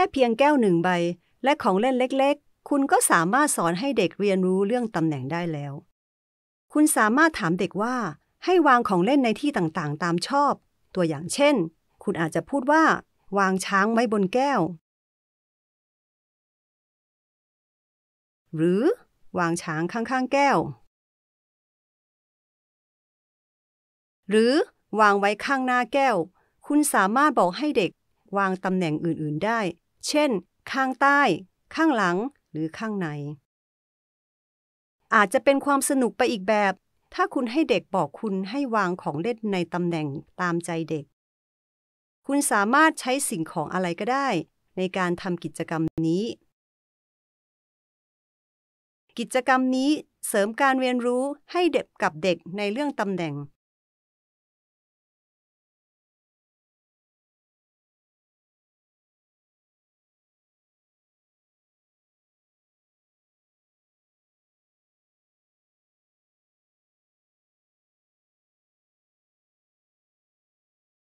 แค่เพียงแก้วหนึ่งใบและของเล่นเล็กๆ คุณก็สามารถสอนให้เด็กเรียนรู้เรื่องตำแหน่งได้แล้ว คุณสามารถถามเด็กว่าให้วางของเล่นในที่ต่างๆ ตามชอบ ตัวอย่างเช่น คุณอาจจะพูดว่า วางช้างไว้บนแก้ว หรือ วางช้างข้าง ๆ แก้ว หรือวางไว้ข้างหน้าแก้ว คุณสามารถบอกให้เด็กวางตำแหน่งอื่นๆได้เช่น ข้างใต้ ข้างหลังหรือข้างในอาจจะเป็นความสนุกไปอีกแบบ ถ้าคุณให้เด็กบอกคุณให้วางของเล่นในตำแหน่งตามใจเด็ก คุณสามารถใช้สิ่งของอะไรก็ได้ ในการทำกิจกรรมนี้ กิจกรรมนี้เสริมการเรียนรู้ให้เด็กกับเด็กในเรื่องตำแหน่ง